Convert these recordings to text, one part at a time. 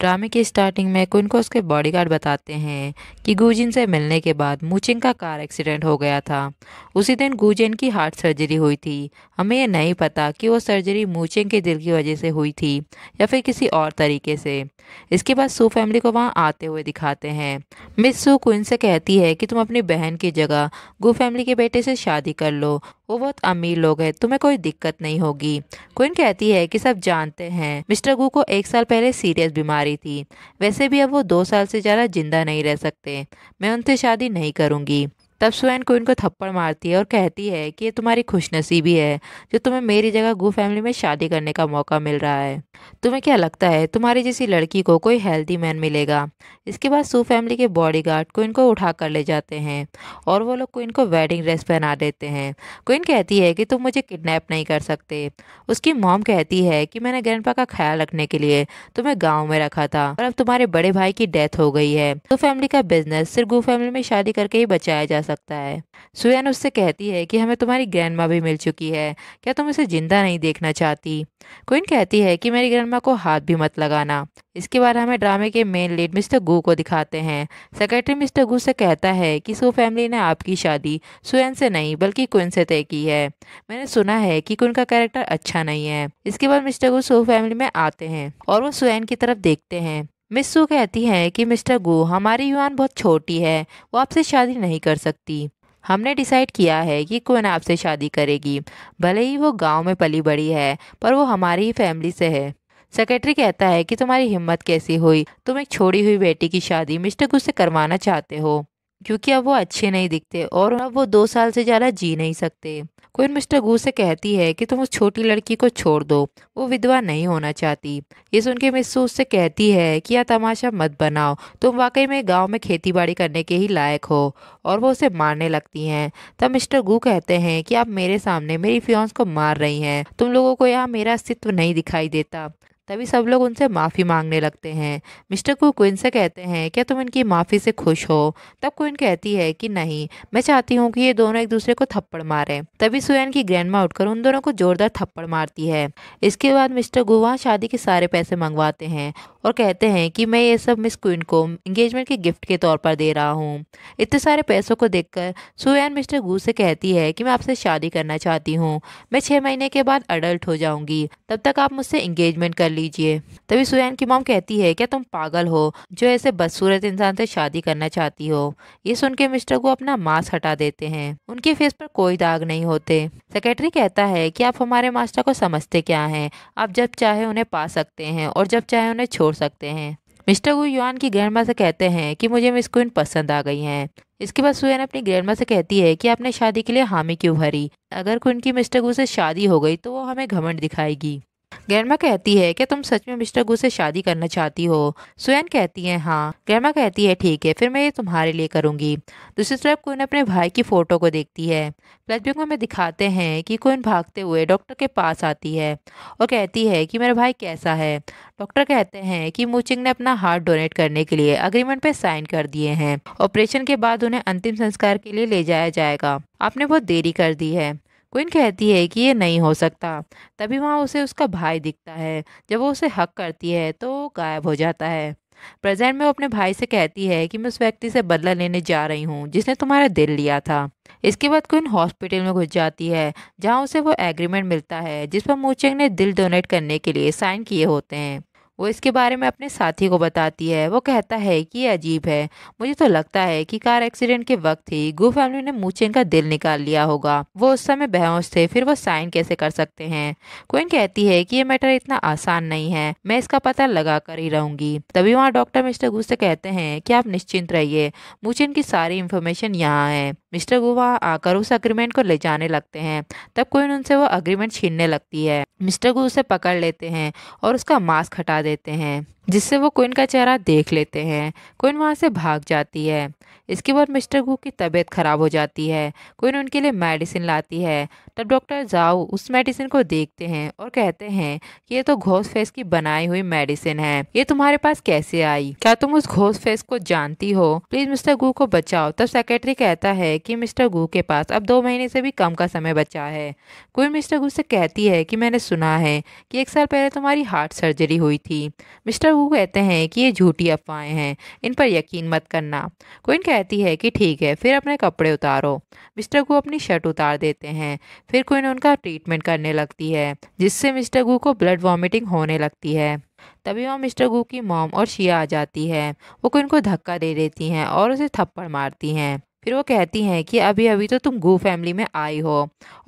ड्रामे की स्टार्टिंग में कुन को उसके बॉडीगार्ड बताते हैं कि गुजिन से मिलने के बाद मूचिंग का कार एक्सीडेंट हो गया था उसी दिन गुजिन की हार्ट सर्जरी हुई थी हमें यह नहीं पता कि वो सर्जरी मूचिंग के दिल की वजह से हुई थी या फिर किसी और तरीके से इसके बाद सू फैमिली को वहाँ आते हुए दिखाते हैं मिस सू कुन से कहती है कि तुम अपनी बहन की जगह गु फैमिली के बेटे से शादी कर लो वो बहुत अमीर लोग हैं तुम्हें कोई दिक्कत नहीं होगी क्विन कहती है कि सब जानते हैं मिस्टर गु को एक साल पहले सीरियस बीमारी थी वैसे भी अब वो दो साल से ज़्यादा जिंदा नहीं रह सकते मैं उनसे शादी नहीं करूँगी तब सुहैन क्वीन को थप्पड़ मारती है और कहती है कि ये तुम्हारी खुशनसीबी है जो तुम्हें मेरी जगह गु फैमिली में शादी करने का मौका मिल रहा है तुम्हें क्या लगता है तुम्हारी जैसी लड़की को कोई हेल्दी मैन मिलेगा इसके बाद सू फैमिली के गार्ड क्वीन को उठा कर ले जाते हैं और वो लोग क्वीन को वेडिंग ड्रेस पहना देते हैं क्वीन कहती है कि तुम मुझे किडनैप नहीं कर सकते उसकी मॉम कहती है कि मैंने ग्रैंडपा का ख्याल रखने के लिए तुम्हें गाँव में रखा था और अब तुम्हारे बड़े भाई की डेथ हो गई है सू फैमिली का बिजनेस सिर्फ गु फैमिली में शादी करके ही बचाया जा सकता है सुयान उससे कहती है कि हमें तुम्हारी ग्रैंड भी मिल चुकी है क्या तुम उसे जिंदा नहीं देखना चाहती क्विन कहती है कि मेरी ग्रैंड को हाथ भी मत लगाना इसके बाद हमें ड्रामे के मेन लीड मिस्टर गु को दिखाते हैं सेक्रेटरी मिस्टर गु से कहता है कि सो फैमिली ने आपकी शादी सुयन से नहीं बल्कि क्विन से तय की है मैंने सुना है कि क्विन का कैरेक्टर अच्छा नहीं है इसके बाद मिस्टर गु सो फैमिली में आते हैं और वो सुयन की तरफ देखते हैं मिस सू कहती हैं कि मिस्टर गो हमारी युवान बहुत छोटी है वो आपसे शादी नहीं कर सकती हमने डिसाइड किया है कि कौन आपसे शादी करेगी भले ही वो गांव में पली बड़ी है पर वो हमारी ही फैमिली से है सेक्रेटरी कहता है कि तुम्हारी हिम्मत कैसी हुई तुम एक छोड़ी हुई बेटी की शादी मिस्टर गो से करवाना चाहते हो क्योंकि अब वो अच्छे नहीं दिखते और अब वो दो साल से ज़्यादा जी नहीं सकते क्विन मिस्टर गू से कहती है कि तुम उस छोटी लड़की को छोड़ दो वो विधवा नहीं होना चाहती ये सुन के मिस्सू उससे कहती है कि यह तमाशा मत बनाओ तुम वाकई में गांव में खेती बाड़ी करने के ही लायक हो और वो उसे मारने लगती हैं तब मिस्टर गू कहते हैं कि आप मेरे सामने मेरी फ्योन्स को मार रही हैं तुम लोगों को यहाँ मेरा अस्तित्व नहीं दिखाई देता तभी सब लोग उनसे माफ़ी मांगने लगते हैं मिस्टर कुक क्विन से कहते हैं क्या तुम इनकी माफ़ी से खुश हो तब क्विन कहती है कि नहीं मैं चाहती हूँ कि ये दोनों एक दूसरे को थप्पड़ मारें तभी सुयन की ग्रैंडमा उठकर उन दोनों को जोरदार थप्पड़ मारती है इसके बाद मिस्टर गुवा शादी के सारे पैसे मंगवाते हैं और कहते हैं कि मैं ये सब मिस क्वीन को इंगेजमेंट के गिफ्ट के तौर पर दे रहा हूँ इतने सारे पैसों को देखकर सुयान मिस्टर गू से कहती है कि मैं आपसे शादी करना चाहती हूँ मैं छः महीने के बाद अडल्ट हो जाऊँगी तब तक आप मुझसे इंगेजमेंट कर लीजिए तभी सुन की माम कहती है क्या तुम पागल हो जो ऐसे बदसूरत इंसान से शादी करना चाहती हो ये सुन के मिस्टर गो अपना मास्क हटा देते हैं उनके फेस पर कोई दाग नहीं होते सेक्रेटरी कहता है कि आप हमारे मास्टर को समझते क्या हैं आप जब चाहे उन्हें पा सकते हैं और जब चाहे उन्हें छोड़ छोड़ सकते हैं मिस्टर वु युआन की ग्रैंड से कहते हैं कि मुझे मिस क्विन पसंद आ गई हैं इसके बाद सुयन अपनी ग्रैंड से कहती है कि आपने शादी के लिए हामी क्यों भरी अगर क्विन की मिस्टर वु से शादी हो गई तो वो हमें घमंड दिखाएगी गैरमा कहती है क्या तुम सच में मिस्टर गु से शादी करना चाहती हो सुयन कहती है हाँ गैरमा कहती है ठीक है फिर मैं ये तुम्हारे लिए करूँगी दूसरी तरफ कोइन अपने भाई की फ़ोटो को देखती है फ्लैशबैक में हमें दिखाते हैं कि कोइन भागते हुए डॉक्टर के पास आती है और कहती है कि मेरा भाई कैसा है डॉक्टर कहते हैं कि मूचिंग ने अपना हार्ट डोनेट करने के लिए अग्रीमेंट पर साइन कर दिए हैं ऑपरेशन के बाद उन्हें अंतिम संस्कार के लिए ले जाया जाएगा आपने बहुत देरी कर दी है क्विन कहती है कि ये नहीं हो सकता तभी वहाँ उसे उसका भाई दिखता है जब वो उसे हक करती है तो वो गायब हो जाता है प्रेजेंट में वो अपने भाई से कहती है कि मैं उस व्यक्ति से बदला लेने जा रही हूँ जिसने तुम्हारा दिल लिया था इसके बाद क्विन हॉस्पिटल में घुस जाती है जहाँ उसे वो एग्रीमेंट मिलता है जिस पर मूचेंग ने दिल डोनेट करने के लिए साइन किए होते हैं वो इसके बारे में अपने साथी को बताती है वो कहता है कि ये अजीब है मुझे तो लगता है कि कार एक्सीडेंट के वक्त ही गु फैमिली ने मूचेंग का दिल निकाल लिया होगा वो उस समय बेहोश थे फिर वो साइन कैसे कर सकते हैं क्वीन कहती है कि ये मैटर इतना आसान नहीं है मैं इसका पता लगा कर ही रहूंगी तभी वहाँ डॉक्टर मिस्टर गु से कहते हैं कि आप निश्चिंत रहिए मूचेन की सारी इन्फॉर्मेशन यहाँ है मिस्टर गु वहाँ आकर उस अग्रीमेंट को ले जाने लगते हैं तब क्वीन उनसे वो अग्रीमेंट छीनने लगती है मिस्टर गु उसे पकड़ लेते हैं और उसका मास्क हटा देते हैं जिससे वो क्विन का चेहरा देख लेते हैं क्विन वहाँ से भाग जाती है इसके बाद मिस्टर गु की तबीयत खराब हो जाती है क्विन उनके लिए मेडिसिन लाती है तब डॉक्टर जाओ उस मेडिसिन को देखते हैं और कहते हैं कि ये तो घोस फेस की बनाई हुई मेडिसिन है ये तुम्हारे पास कैसे आई क्या तुम उस घोस फेस को जानती हो प्लीज मिस्टर गु को बचाओ तब सेक्रेटरी कहता है कि मिस्टर गु के पास अब दो महीने से भी कम का समय बचा है क्विन मिस्टर गु से कहती है कि मैंने सुना है कि एक साल पहले तुम्हारी हार्ट सर्जरी हुई थी मिस्टर प्रभु कहते हैं कि ये झूठी अफवाहें हैं इन पर यकीन मत करना क्विन कहती है कि ठीक है फिर अपने कपड़े उतारो मिस्टर गु अपनी शर्ट उतार देते हैं फिर क्विन उनका ट्रीटमेंट करने लगती है जिससे मिस्टर गु को ब्लड वॉमिटिंग होने लगती है तभी वहाँ मिस्टर गु की मॉम और शिया आ जाती है वो क्विन को धक्का दे देती हैं और उसे थप्पड़ मारती हैं फिर वो कहती हैं कि अभी अभी तो तुम गू फैमिली में आई हो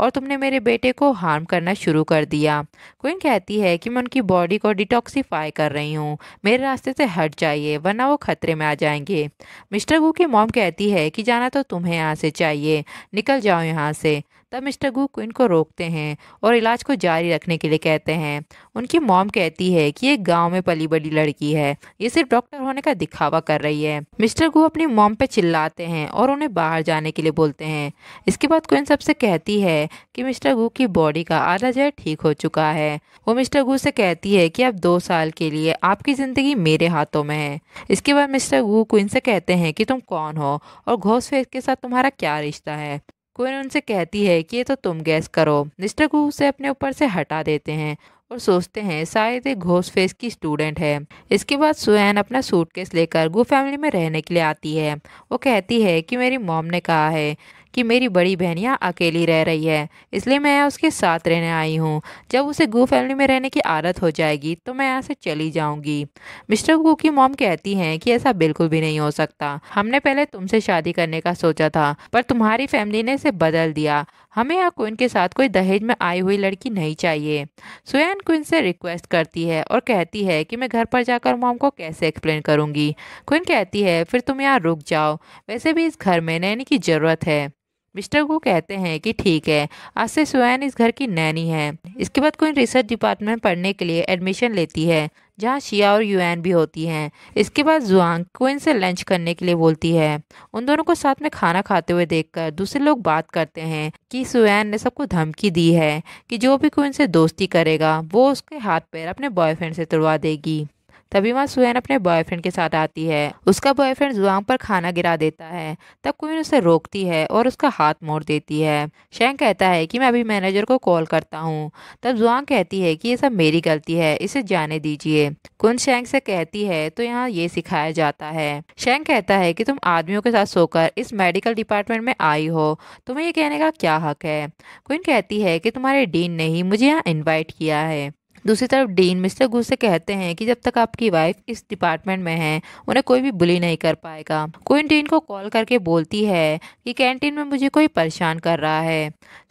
और तुमने मेरे बेटे को हार्म करना शुरू कर दिया क्विन कहती है कि मैं उनकी बॉडी को डिटॉक्सीफाई कर रही हूँ मेरे रास्ते से हट जाइए वरना वो खतरे में आ जाएंगे मिस्टर गू की मॉम कहती है कि जाना तो तुम्हें यहाँ से चाहिए निकल जाओ यहाँ से तब मिस्टर गु क्विन को रोकते हैं और इलाज को जारी रखने के लिए कहते हैं उनकी मॉम कहती है कि एक गांव में पली बड़ी लड़की है ये सिर्फ डॉक्टर होने का दिखावा कर रही है मिस्टर गु अपनी मॉम पे चिल्लाते हैं और उन्हें बाहर जाने के लिए बोलते हैं इसके बाद क्विन सबसे कहती है कि मिस्टर गु की बॉडी का आधा जहर ठीक हो चुका है वो मिस्टर गु से कहती है कि अब दो साल के लिए आपकी ज़िंदगी मेरे हाथों में है इसके बाद मिस्टर गु क्विन से कहते हैं कि तुम कौन हो और घोस फेस के साथ तुम्हारा क्या रिश्ता है कोइन उनसे कहती है कि ये तो तुम गैस करो मिस्टर गु उसे अपने ऊपर से हटा देते हैं और सोचते हैं शायद एक घोष फेस की स्टूडेंट है इसके बाद सुहैन अपना सूटकेस लेकर गु फैमिली में रहने के लिए आती है वो कहती है कि मेरी मॉम ने कहा है कि मेरी बड़ी बहन यहाँ अकेली रह रही है इसलिए मैं उसके साथ रहने आई हूँ जब उसे गु फैमिली में रहने की आदत हो जाएगी तो मैं यहाँ से चली जाऊँगी मिस्टर गु की मोम कहती हैं कि ऐसा बिल्कुल भी नहीं हो सकता हमने पहले तुमसे शादी करने का सोचा था पर तुम्हारी फैमिली ने इसे बदल दिया हमें यहाँ क्विन के साथ कोई दहेज में आई हुई लड़की नहीं चाहिए सुयान क्विन से रिक्वेस्ट करती है और कहती है कि मैं घर पर जाकर मोम को कैसे एक्सप्लेन करूँगी क्विन कहती है फिर तुम यहाँ रुक जाओ वैसे भी इस घर में रहने की ज़रूरत है मिस्टर को कहते हैं कि ठीक है आज से सुयान इस घर की नैनी है इसके बाद कोई रिसर्च डिपार्टमेंट पढ़ने के लिए एडमिशन लेती है जहाँ शिया और यूएन भी होती हैं इसके बाद जुआंग क्विन से लंच करने के लिए बोलती है उन दोनों को साथ में खाना खाते हुए देखकर दूसरे लोग बात करते हैं कि सुयान ने सबको धमकी दी है कि जो भी क्विन से दोस्ती करेगा वो उसके हाथ पैर अपने बॉयफ्रेंड से तुड़वा देगी तभी वहाँ सुहैन अपने बॉयफ्रेंड के साथ आती है उसका बॉयफ्रेंड जुआंग पर खाना गिरा देता है तब कुन उसे रोकती है और उसका हाथ मोड़ देती है शेंग कहता है कि मैं अभी मैनेजर को कॉल करता हूँ तब जुआंग कहती है कि ये सब मेरी गलती है इसे जाने दीजिए कुन शेंग से कहती है तो यहाँ ये सिखाया जाता है शेंग कहता है कि तुम आदमियों के साथ सोकर इस मेडिकल डिपार्टमेंट में आई हो तुम्हें ये कहने का क्या हक है कुन कहती है कि तुम्हारे डीन ने ही मुझे यहाँ इन्वाइट किया है दूसरी तरफ डीन मिस्टर गु से कहते हैं कि जब तक आपकी वाइफ इस डिपार्टमेंट में है उन्हें कोई भी बुली नहीं कर पाएगा क्वीन डीन को कॉल करके बोलती है कि कैंटीन में मुझे कोई परेशान कर रहा है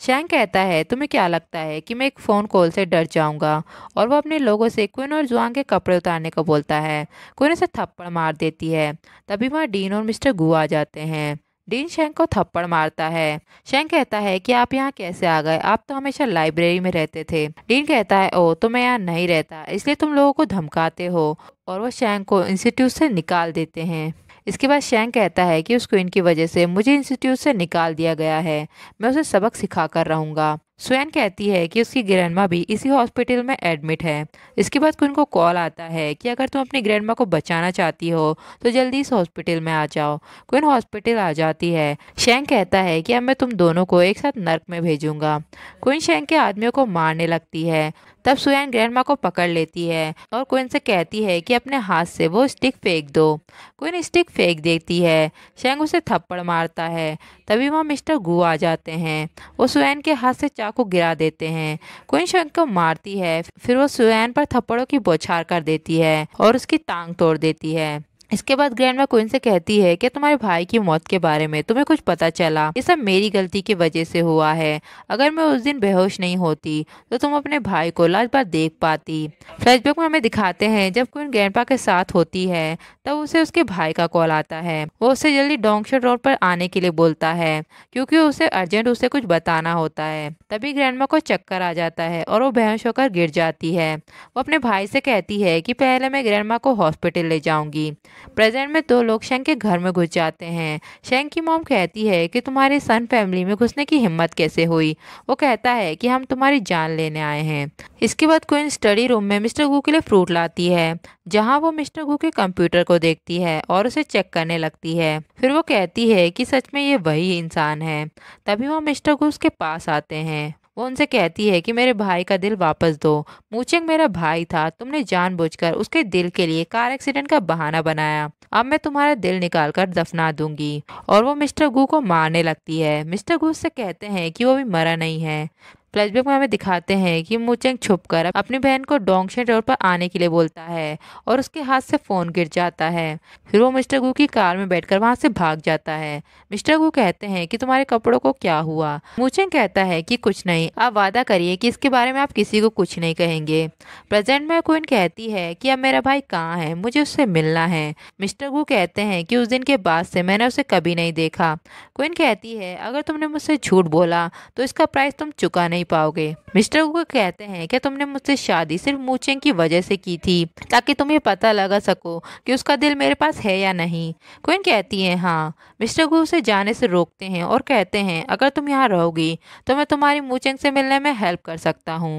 शैंग कहता है तुम्हें क्या लगता है कि मैं एक फ़ोन कॉल से डर जाऊँगा और वह अपने लोगों से क्विन और जुआंग के कपड़े उतारने को बोलता है क्विन उसे थप्पड़ मार देती है तभी वहाँ डीन और मिस्टर गु आ जाते हैं डीन शेंग को थप्पड़ मारता है शेंग कहता है कि आप यहाँ कैसे आ गए आप तो हमेशा लाइब्रेरी में रहते थे डीन कहता है ओ तो मैं यहाँ नहीं रहता इसलिए तुम लोगों को धमकाते हो और वो शेंग को इंस्टीट्यूट से निकाल देते हैं इसके बाद शेंग कहता है कि उस क्वीन की वजह से मुझे इंस्टीट्यूट से निकाल दिया गया है मैं उसे सबक सिखा कर रहूंगा स्वयं कहती है कि उसकी ग्रैंडमा भी इसी हॉस्पिटल में एडमिट है इसके बाद कुन को कॉल आता है कि अगर तुम अपनी ग्रैंडमा को बचाना चाहती हो तो जल्दी इस हॉस्पिटल में आ जाओ कुन हॉस्पिटल आ जाती है शेंग कहता है कि अब मैं तुम दोनों को एक साथ नर्क में भेजूंगा कुन शेंग के आदमियों को मारने लगती है तब सुयान ग्रैंडमा को पकड़ लेती है और क्विन से कहती है कि अपने हाथ से वो स्टिक फेंक दो क्विन स्टिक फेंक देती है शेंग उसे थप्पड़ मारता है तभी वहाँ मिस्टर गु आ जाते हैं वो सुयान के हाथ से चाकू गिरा देते हैं क्विन शेंग को मारती है फिर वो सुयान पर थप्पड़ों की बौछार कर देती है और उसकी टांग तोड़ देती है इसके बाद ग्रैंड मा क्वीन से कहती है कि तुम्हारे भाई की मौत के बारे में तुम्हें कुछ पता चला ये सब मेरी गलती की वजह से हुआ है अगर मैं उस दिन बेहोश नहीं होती तो तुम अपने भाई को लास्ट बार देख पाती फ्लैशबैक में हमें दिखाते हैं जब क्वीन ग्रैंडपा के साथ होती है तब उसे उसके भाई का कॉल आता है वो उसे जल्दी डोंगशर रोड पर आने के लिए बोलता है क्योंकि उसे अर्जेंट उसे कुछ बताना होता है तभी ग्रैंडमा को चक्कर आ जाता है और वो बेहोश होकर गिर जाती है वो अपने भाई से कहती है कि पहले मैं ग्रैंडमा को हॉस्पिटल ले जाऊंगी प्रेजेंट में दो तो लोग शेंग के घर में घुस जाते हैं शेंग की मोम कहती है कि तुम्हारी सन फैमिली में घुसने की हिम्मत कैसे हुई वो कहता है कि हम तुम्हारी जान लेने आए हैं इसके बाद क्विन स्टडी रूम में मिस्टर गू के लिए फ्रूट लाती है जहाँ वो मिस्टर गू के कंप्यूटर को देखती है और उसे चेक करने लगती है फिर वो कहती है कि सच में ये वही इंसान है तभी वो मिस्टर गू उसके पास आते हैं वो उनसे कहती है कि मेरे भाई का दिल वापस दो मूचेंग मेरा भाई था तुमने जानबूझकर उसके दिल के लिए कार एक्सीडेंट का बहाना बनाया अब मैं तुम्हारा दिल निकाल कर दफना दूंगी और वो मिस्टर गु को मारने लगती है मिस्टर गु उससे कहते हैं कि वो भी मरा नहीं है फ्लैशबैक में हमें दिखाते हैं कि मुचेंग कर अपनी बहन को डोंगशेन रोड पर आने के लिए बोलता है और उसके हाथ से फ़ोन गिर जाता है फिर वो मिस्टर गु की कार में बैठकर वहां से भाग जाता है मिस्टर गु कहते हैं कि तुम्हारे कपड़ों को क्या हुआ मुचेंग कहता है कि कुछ नहीं आप वादा करिए कि इसके बारे में आप किसी को कुछ नहीं कहेंगे प्रेजेंट में क्विन कहती है कि अब मेरा भाई कहाँ है मुझे उससे मिलना है मिस्टर गु कहते हैं कि उस दिन के बाद से मैंने उसे कभी नहीं देखा क्विन कहती है अगर तुमने मुझसे झूठ बोला तो इसका प्राइस तुम चुका नहीं नहीं पाओगे मिस्टर वो कहते हैं कि तुमने मुझसे शादी सिर्फ मूचें की वजह से की थी ताकि तुम ये पता लगा सको कि उसका दिल मेरे पास है या नहीं क्विन कहती है हाँ मिस्टर गु उसे जाने से रोकते हैं और कहते हैं अगर तुम यहाँ रहोगी तो मैं तुम्हारी मूचेंग से मिलने में हेल्प कर सकता हूँ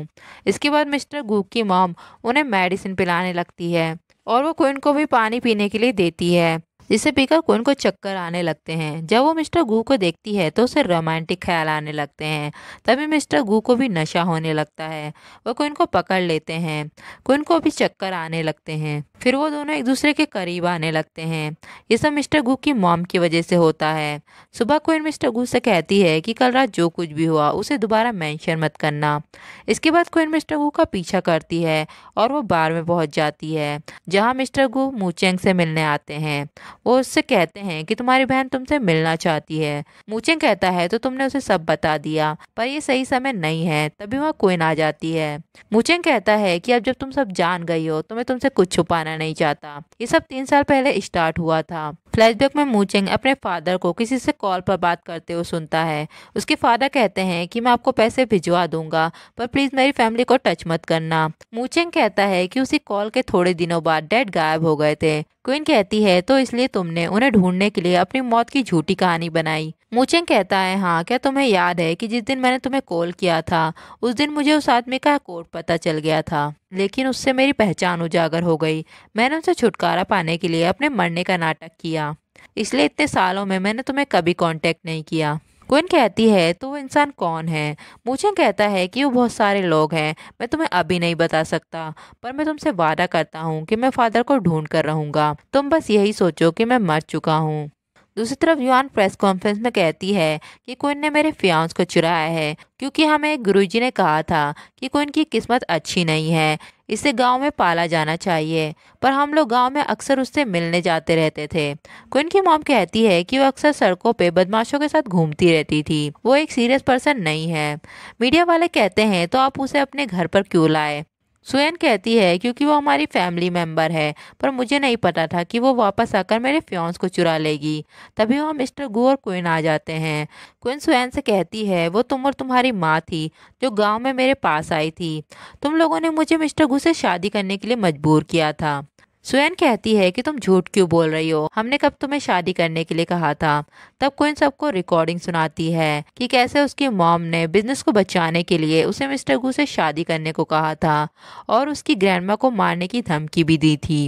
इसके बाद मिस्टर गु की मॉम उन्हें मेडिसिन पिलाने लगती है और वो क्विन को भी पानी पीने के लिए देती है जिसे पीकर कोइन को चक्कर आने लगते हैं जब वो मिस्टर गू को देखती है तो उसे रोमांटिक ख्याल आने लगते हैं तभी मिस्टर गू को भी नशा होने लगता है वो कोइन को पकड़ लेते हैं कोइन को भी चक्कर आने लगते हैं फिर वो दोनों एक दूसरे के करीब आने लगते हैं ये सब मिस्टर गू की मॉम की वजह से होता है सुबह कोइन मिस्टर गू से कहती है कि कल रात जो कुछ भी हुआ उसे दोबारा मैंशन मत करना इसके बाद कोइन मिस्टर गू का पीछा करती है और वो बार में पहुंच जाती है जहाँ मिस्टर गू मूचेंग से मिलने आते हैं वो उससे कहते हैं कि तुम्हारी बहन तुमसे मिलना चाहती है मूचेंग कहता है तो तुमने उसे सब बता दिया पर यह सही समय नहीं है तभी वहाँ कोइन आ जाती है मूचेंग कहता है कि अब जब तुम सब जान गई हो तो मैं तुमसे कुछ छुपाना नहीं चाहता ये सब तीन साल पहले स्टार्ट हुआ था फ्लैशबैक में मूचेंग अपने फादर को किसी से कॉल पर बात करते हुए सुनता है उसके फादर कहते हैं कि मैं आपको पैसे भिजवा दूंगा पर प्लीज़ मेरी फैमिली को टच मत करना मूचेंग कहता है कि उसी कॉल के थोड़े दिनों बाद डैड गायब हो गए थे क्वीन कहती है तो इसलिए तुमने उन्हें ढूंढने के लिए अपनी मौत की झूठी कहानी बनाई मूचेंग कहता है हाँ क्या तुम्हें याद है कि जिस दिन मैंने तुम्हें कॉल किया था उस दिन मुझे उस आदमी का कोड पता चल गया था लेकिन उससे मेरी पहचान उजागर हो गई मैंने उनसे छुटकारा पाने के लिए अपने मरने का नाटक किया इसलिए इतने सालों में मैंने तुम्हें कभी कॉन्टेक्ट नहीं किया क्विन कहती है तो वो इंसान कौन है मुझे कहता है कि वो बहुत सारे लोग हैं मैं तुम्हें अभी नहीं बता सकता पर मैं तुमसे वादा करता हूँ कि मैं फादर को ढूंढ कर रहूँगा तुम बस यही सोचो कि मैं मर चुका हूँ दूसरी तरफ युवान प्रेस कॉन्फ्रेंस में कहती है कि कोइन ने मेरे फ्यांस को चुराया है क्योंकि हमें गुरुजी ने कहा था कि कोइन की किस्मत अच्छी नहीं है इसे गांव में पाला जाना चाहिए पर हम लोग गांव में अक्सर उससे मिलने जाते रहते थे क्विन की मॉम कहती है कि वो अक्सर सड़कों पे बदमाशों के साथ घूमती रहती थी वो एक सीरियस पर्सन नहीं है मीडिया वाले कहते हैं तो आप उसे अपने घर पर क्यों लाए सुयन कहती है क्योंकि वो हमारी फैमिली मेम्बर है पर मुझे नहीं पता था कि वो वापस आकर मेरे फ्योन्स को चुरा लेगी तभी वहाँ मिस्टर गु और क्विन आ जाते हैं क्विन सुयन से कहती है वो तुम और तुम्हारी माँ थी जो गांव में मेरे पास आई थी तुम लोगों ने मुझे मिस्टर गु से शादी करने के लिए मजबूर किया था सुयन कहती है कि तुम झूठ क्यों बोल रही हो हमने कब तुम्हें शादी करने के लिए कहा था तब कोइन सबको रिकॉर्डिंग सुनाती है कि कैसे उसकी मॉम ने बिजनेस को बचाने के लिए उसे मिस्टर गु से शादी करने को कहा था और उसकी ग्रैंडमा को मारने की धमकी भी दी थी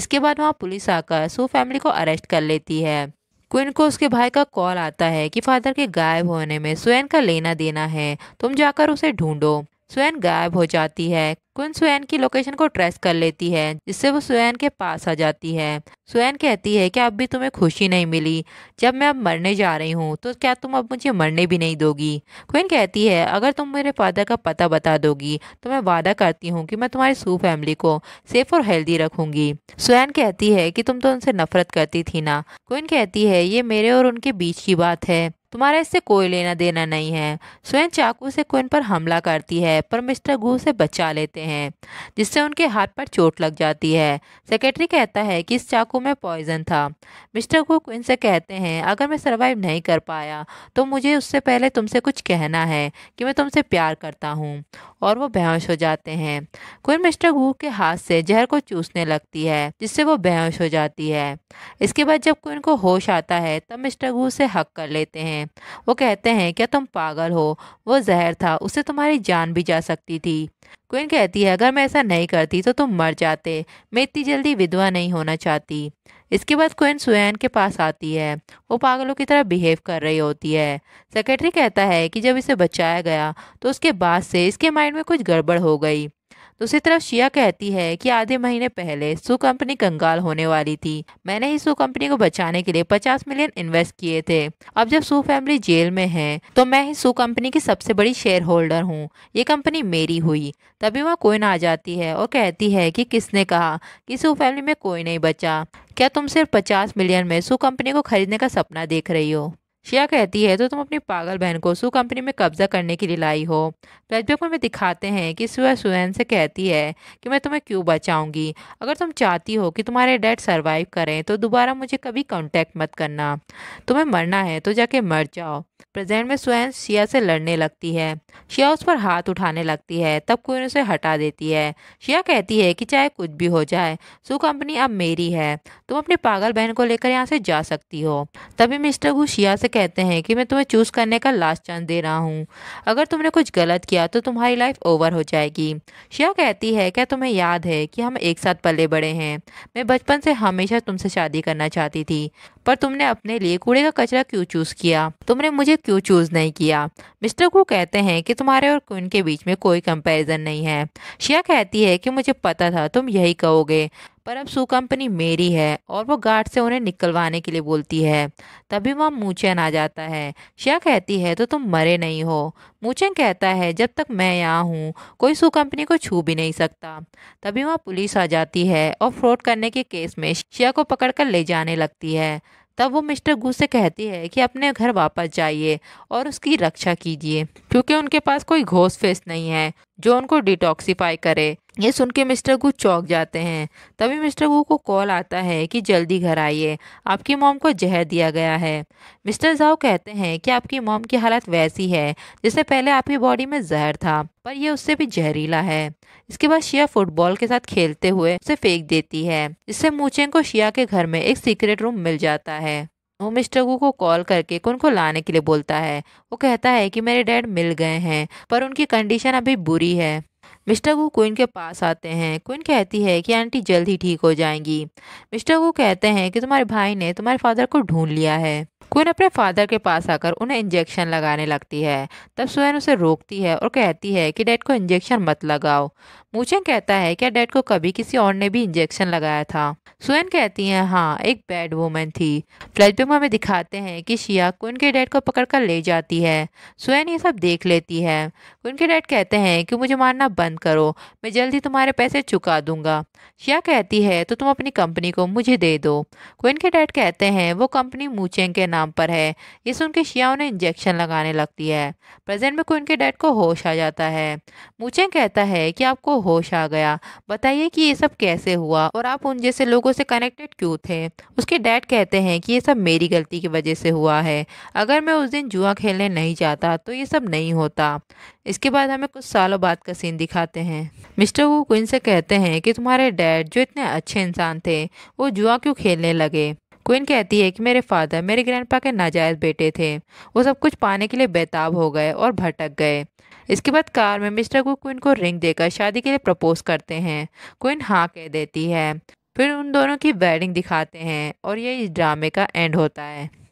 इसके बाद वहाँ पुलिस आकर सू फैमिली को अरेस्ट कर लेती है क्विन को उसके भाई का कॉल आता है कि फादर के गायब होने में सुयन का लेना देना है तुम जाकर उसे ढूंढो स्वयं गायब हो जाती है कुन स्वयं की लोकेशन को ट्रेस कर लेती है जिससे वो स्वयं के पास आ जाती है स्वयं कहती है कि अब भी तुम्हें खुशी नहीं मिली जब मैं अब मरने जा रही हूँ तो क्या तुम अब मुझे मरने भी नहीं दोगी क्विन कहती है अगर तुम मेरे फादर का पता बता दोगी तो मैं वादा करती हूँ कि मैं तुम्हारी सू फैमिली को सेफ और हेल्दी रखूंगी स्वयं कहती है कि तुम तो उनसे नफरत करती थी ना क्विन कहती है ये मेरे और उनके बीच की बात है तुम्हारा इससे कोई लेना देना नहीं है स्वयं चाकू से कोइन पर हमला करती है पर मिस्टर गु से बचा लेते हैं जिससे उनके हाथ पर चोट लग जाती है सेक्रेटरी कहता है कि इस चाकू में पॉइजन था मिस्टर गु क्विन से कहते हैं अगर मैं सर्वाइव नहीं कर पाया तो मुझे उससे पहले तुमसे कुछ कहना है कि मैं तुमसे प्यार करता हूँ और वो बेहोश हो जाते हैं क्विन मिस्टर गु के हाथ से जहर को चूसने लगती है जिससे वो बेहोश हो जाती है इसके बाद जब क्विन को होश आता है तब मिस्टर गु से हक कर लेते हैं हैं वो कहते हैं क्या तुम पागल हो वो जहर था उससे तुम्हारी जान भी जा सकती थी क्वीन कहती है अगर मैं ऐसा नहीं करती तो तुम मर जाते मैं इतनी जल्दी विधवा नहीं होना चाहती इसके बाद क्वीन सुन के पास आती है वो पागलों की तरह बिहेव कर रही होती है सेक्रेटरी कहता है कि जब इसे बचाया गया तो उसके बाद से इसके माइंड में कुछ गड़बड़ हो गई दूसरी तो तरफ शिया कहती है कि आधे महीने पहले सू कंपनी कंगाल होने वाली थी मैंने ही सू कंपनी को बचाने के लिए पचास मिलियन इन्वेस्ट किए थे अब जब सू फैमिली जेल में है तो मैं ही सू कंपनी की सबसे बड़ी शेयर होल्डर हूँ ये कंपनी मेरी हुई तभी वहाँ कोइन आ जाती है और कहती है कि किसने कहा कि सू फैमिली में कोई नहीं बचा क्या तुम सिर्फ पचास मिलियन में सू कंपनी को खरीदने का सपना देख रही हो शिया कहती है तो तुम अपनी पागल बहन को सू कंपनी में कब्जा करने के लिए लाई हो फ्लैशबैक में दिखाते हैं कि सुया सुहैन से कहती है कि मैं तुम्हें क्यों बचाऊंगी अगर तुम चाहती हो कि तुम्हारे डैड सर्वाइव करें तो दोबारा मुझे कभी कॉन्टैक्ट मत करना तुम्हें मरना है तो जाके मर जाओ प्रेजेंट में स्वयं शिया से लड़ने लगती है शिया उस पर हाथ उठाने लगती है तब कोई उसे हटा देती है शिया कहती है कि चाहे कुछ भी हो जाए सो कंपनी अब मेरी है तुम अपनी पागल बहन को लेकर यहाँ से जा सकती हो तभी मिस्टर गु शिया से कहते हैं कि मैं तुम्हें चूज़ करने का लास्ट चांस दे रहा हूँ अगर तुमने कुछ गलत किया तो तुम्हारी लाइफ ओवर हो जाएगी शिया कहती है क्या तुम्हें याद है कि हम एक साथ पले बड़े हैं मैं बचपन से हमेशा तुमसे शादी करना चाहती थी पर तुमने अपने लिए कूड़े का कचरा क्यों चूज किया तुमने मुझे क्यों चूज नहीं किया मिस्टर को कहते हैं कि तुम्हारे और क्विन के बीच में कोई कंपैरिजन नहीं है शिया कहती है कि मुझे पता था तुम यही कहोगे पर अब सू कंपनी मेरी है और वो गार्ड से उन्हें निकलवाने के लिए बोलती है तभी वहाँ मूचन आ जाता है शिया कहती है तो तुम मरे नहीं हो मूचन कहता है जब तक मैं यहाँ हूँ कोई सू कंपनी को छू भी नहीं सकता तभी वहाँ पुलिस आ जाती है और फ्रॉड करने के केस में शिया को पकड़कर ले जाने लगती है तब वो मिस्टर गु से कहती है कि अपने घर वापस जाइए और उसकी रक्षा कीजिए क्योंकि उनके पास कोई घोष फेस नहीं है जो उनको डिटॉक्सीफाई करे ये सुन के मिस्टर गु चौंक जाते हैं तभी मिस्टर गु को कॉल आता है कि जल्दी घर आइए आपकी मोम को जहर दिया गया है मिस्टर जाओ कहते हैं कि आपकी मोम की हालत वैसी है जैसे पहले आपकी बॉडी में जहर था पर यह उससे भी जहरीला है इसके बाद शिया फुटबॉल के साथ खेलते हुए उसे फेंक देती है जिससे मूचेंग को शिया के घर में एक सीक्रेट रूम मिल जाता है वो मिस्टर गु को कॉल करके उनको लाने के लिए बोलता है वो कहता है कि मेरे डैड मिल गए हैं पर उनकी कंडीशन अभी बुरी है मिस्टर वो क्विन के पास आते हैं क्विन कहती है कि आंटी जल्द ही ठीक हो जाएंगी मिस्टर वो कहते हैं कि तुम्हारे भाई ने तुम्हारे फादर को ढूंढ लिया है क्वीन अपने फादर के पास आकर उन्हें इंजेक्शन लगाने लगती है तब सुहैन उसे रोकती है और कहती है कि डैड को इंजेक्शन मत लगाओ मूचन कहता है क्या डैड को कभी किसी और ने भी इंजेक्शन लगाया था सुहैन कहती है हाँ एक बैड वूमेन थी फ्लैशबैक में हमें दिखाते हैं कि शिया क्वीन के डैड को पकड़कर ले जाती है सुहैन ये सब देख लेती है क्वीन के डैड कहते हैं कि मुझे मारना बंद करो मैं जल्दी तुम्हारे पैसे चुका दूंगा शिया कहती है तो तुम अपनी कंपनी को मुझे दे दो क्वीन के डैड कहते हैं वो कंपनी मूचेंग के नाम नाम पर है ये सुन के शिया उन्हें इंजेक्शन लगाने लगती है प्रेजेंट में कोई के डैड को होश आ जाता है मूचें कहता है कि आपको होश आ गया बताइए कि ये सब कैसे हुआ और आप उन जैसे लोगों से कनेक्टेड क्यों थे उसके डैड कहते हैं कि ये सब मेरी गलती की वजह से हुआ है अगर मैं उस दिन जुआ खेलने नहीं जाता तो ये सब नहीं होता इसके बाद हमें कुछ सालों बाद का सीन दिखाते हैं मिस्टर वो क्विन से कहते हैं कि तुम्हारे डैड जो इतने अच्छे इंसान थे वो जुआ क्यों खेलने लगे क्वीन कहती है कि मेरे फादर मेरे ग्रैंडपा के नाजायज़ बेटे थे वो सब कुछ पाने के लिए बेताब हो गए और भटक गए इसके बाद कार में मिस्टर को क्वीन को रिंग देकर शादी के लिए प्रपोज करते हैं क्वीन हाँ कह देती है फिर उन दोनों की वेडिंग दिखाते हैं और ये इस ड्रामे का एंड होता है